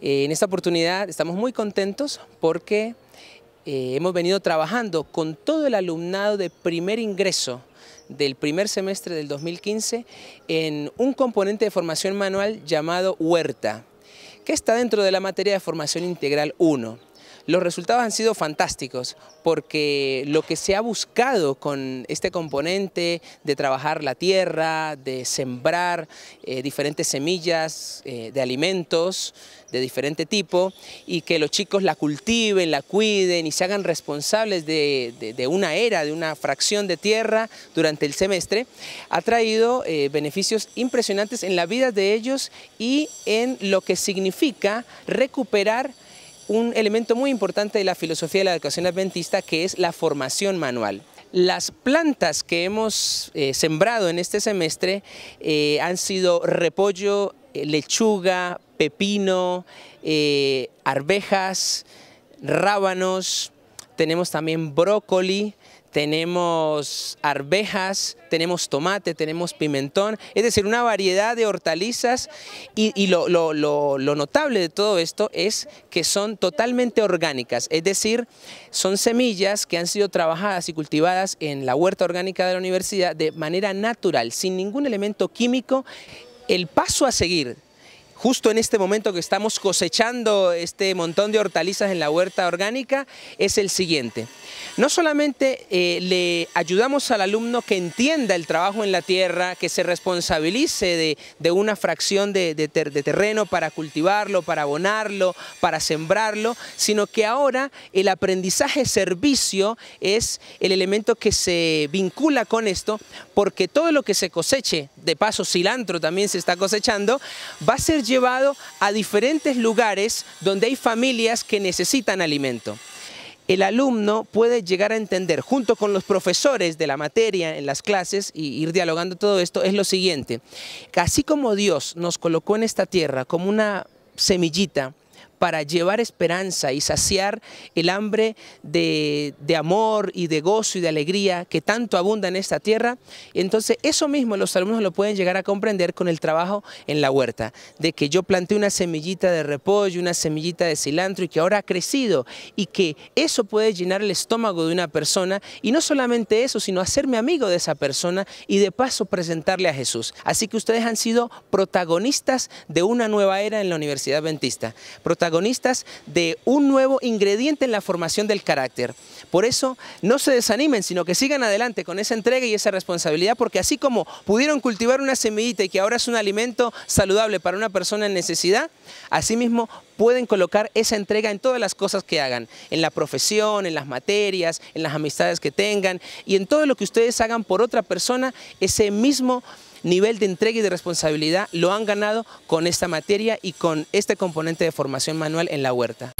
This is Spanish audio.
Eh, en esta oportunidad estamos muy contentos porque eh, hemos venido trabajando con todo el alumnado de primer ingreso del primer semestre del 2015 en un componente de formación manual llamado Huerta, que está dentro de la materia de formación integral 1. Los resultados han sido fantásticos porque lo que se ha buscado con este componente de trabajar la tierra, de sembrar eh, diferentes semillas eh, de alimentos de diferente tipo y que los chicos la cultiven, la cuiden y se hagan responsables de, una era, de una fracción de tierra durante el semestre, ha traído eh, beneficios impresionantes en la vida de ellos y en lo que significa recuperar un elemento muy importante de la filosofía de la educación adventista que es la formación manual. Las plantas que hemos eh, sembrado en este semestre eh, han sido repollo, eh, lechuga, pepino, arvejas, rábanos, tenemos también brócoli, tenemos arvejas, tenemos tomate, tenemos pimentón, es decir, una variedad de hortalizas y, lo, notable de todo esto es que son totalmente orgánicas, es decir, son semillas que han sido trabajadas y cultivadas en la huerta orgánica de la universidad de manera natural, sin ningún elemento químico. El paso a seguir justo en este momento que estamos cosechando este montón de hortalizas en la huerta orgánica, es el siguiente. No solamente eh, le ayudamos al alumno que entienda el trabajo en la tierra, que se responsabilice de, una fracción de, de terreno para cultivarlo, para abonarlo, para sembrarlo, sino que ahora el aprendizaje servicio es el elemento que se vincula con esto, porque todo lo que se coseche, de paso cilantro también se está cosechando, va a ser llevado a diferentes lugares donde hay familias que necesitan alimento. El alumno puede llegar a entender, junto con los profesores de la materia en las clases y ir dialogando todo esto, es lo siguiente. Así como Dios nos colocó en esta tierra como una semillita para llevar esperanza y saciar el hambre de, amor y de gozo y de alegría que tanto abunda en esta tierra. Entonces eso mismo los alumnos lo pueden llegar a comprender con el trabajo en la huerta, de que yo planté una semillita de repollo, una semillita de cilantro y que ahora ha crecido y que eso puede llenar el estómago de una persona y no solamente eso, sino hacerme amigo de esa persona y de paso presentarle a Jesús. Así que ustedes han sido protagonistas de una nueva era en la Universidad Adventista de un nuevo ingrediente en la formación del carácter. Por eso, no se desanimen, sino que sigan adelante con esa entrega y esa responsabilidad, porque así como pudieron cultivar una semillita y que ahora es un alimento saludable para una persona en necesidad, asimismo pueden colocar esa entrega en todas las cosas que hagan, en la profesión, en las materias, en las amistades que tengan y en todo lo que ustedes hagan por otra persona, ese mismo nivel de entrega y de responsabilidad lo han ganado con esta materia y con este componente de formación manual en la huerta.